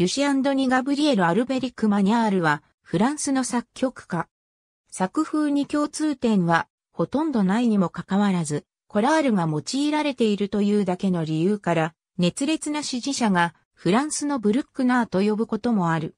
ルシアンドニ・ガブリエル・アルベリック・マニャールは、フランスの作曲家。作風に共通点は、ほとんどないにもかかわらず、コラールが用いられているというだけの理由から、熱烈な支持者が、フランスのブルックナーと呼ぶこともある。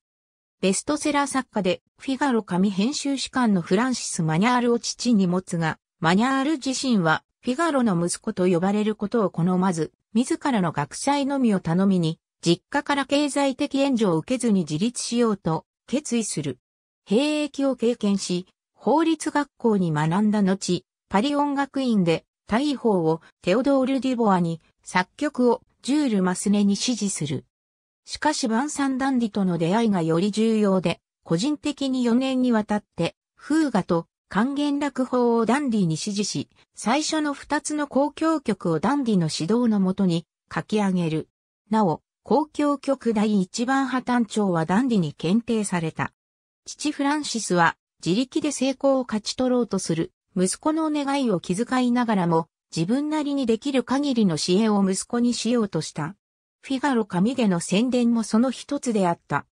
ベストセラー作家で、フィガロ紙編集士官のフランシス・マニャールを父に持つが、マニャール自身は、フィガロの息子と呼ばれることを好まず、自らの学祭のみを頼みに、実家から経済的援助を受けずに自立しようと決意する。兵役を経験し、法律学校に学んだ後、パリ音楽院で大砲をテオドール・デュボアに作曲をジュール・マスネに指示する。しかしバンサンダンディとの出会いがより重要で、個人的に4年にわたって、風雅と還元落法をダンディに指示し、最初の2つの交響曲をダンディの指導のもとに書き上げる。なお、公共局第一番破綻長はダンディに検定された。父フランシスは自力で成功を勝ち取ろうとする息子の願いを気遣いながらも自分なりにできる限りの支援を息子にしようとした。フィガロ神での宣伝もその一つであった。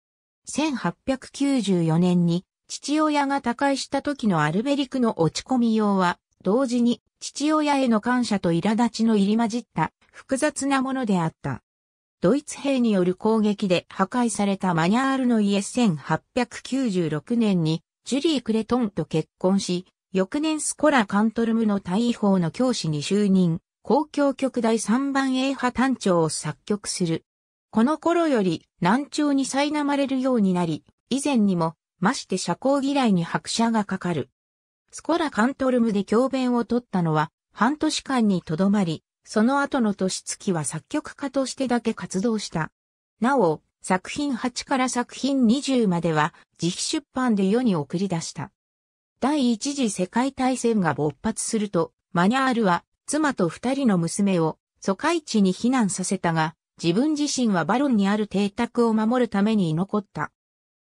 1894年に父親が他界した時のアルベリクの落ち込み用は同時に父親への感謝と苛立ちの入り混じった複雑なものであった。ドイツ兵による攻撃で破壊されたマニャールの家1896年にジュリー・クレトンと結婚し、翌年スコラ・カントルムの大法の教師に就任、公共局第3番 A 派単調を作曲する。この頃より難聴に苛まれるようになり、以前にも、まして社交嫌いに拍車がかかる。スコラ・カントルムで教鞭を取ったのは、半年間にとどまり、その後の年月は作曲家としてだけ活動した。なお、作品8から作品20までは自費出版で世に送り出した。第一次世界大戦が勃発すると、マニャールは妻と二人の娘を疎開地に避難させたが、自分自身はバロンにある邸宅を守るために居残った。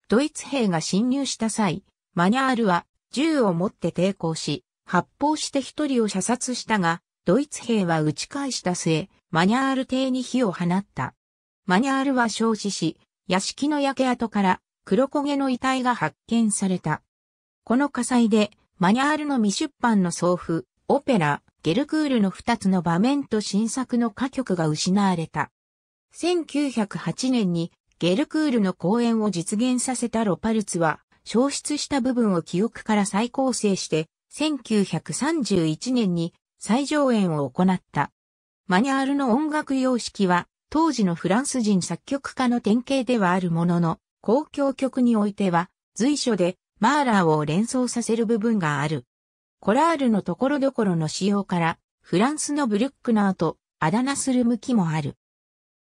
ドイツ兵が侵入した際、マニャールは銃を持って抵抗し、発砲して一人を射殺したが、ドイツ兵は打ち返した末、マニャール邸に火を放った。マニャールは焼死し、屋敷の焼け跡から黒焦げの遺体が発見された。この火災で、マニャールの未出版の送付、オペラ、ゲルクールの2つの場面と新作の歌曲が失われた。1908年にゲルクールの公演を実現させたロパルツは、消失した部分を記憶から再構成して、1931年に再上演を行った。マニュアルの音楽様式は、当時のフランス人作曲家の典型ではあるものの、公共曲においては、随所で、マーラーを連想させる部分がある。コラールのところどころの仕様から、フランスのブルックナーとあだ名する向きもある。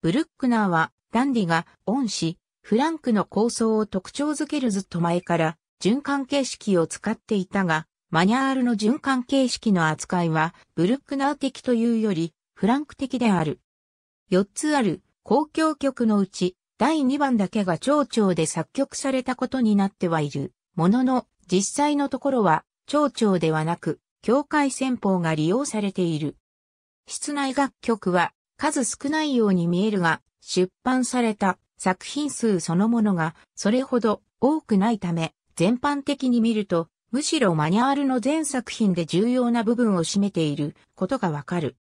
ブルックナーは、ダンディが恩師、フランクの構想を特徴づけるずっと前から、循環形式を使っていたが、マニャールの循環形式の扱いは、ブルックナー的というより、フランク的である。4つある公共曲のうち、第2番だけが長々で作曲されたことになってはいる。ものの、実際のところは、長々ではなく、境界戦法が利用されている。室内楽曲は、数少ないように見えるが、出版された作品数そのものが、それほど多くないため、全般的に見ると、むしろマニュアルの全作品で重要な部分を占めていることがわかる。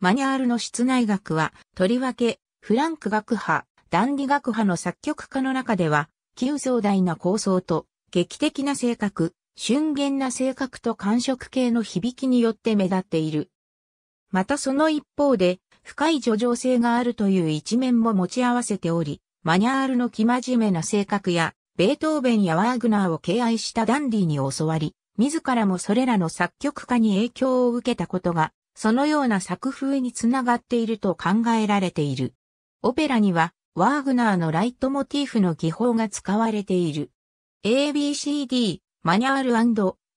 マニュアルの室内楽は、とりわけ、フランク学派、ダンディ学派の作曲家の中では、旧壮大な構想と、劇的な性格、瞬厳な性格と感触系の響きによって目立っている。またその一方で、深い叙情性があるという一面も持ち合わせており、マニュアルの生真面目な性格やベートーベンやワーグナーを敬愛したダンディに教わり、自らもそれらの作曲家に影響を受けたことが、そのような作風につながっていると考えられている。オペラには、ワーグナーのライトモティーフの技法が使われている。ABCD、マニュアル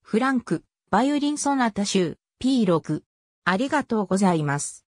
フランク、バイオリンソナタ集 P6。ありがとうございます。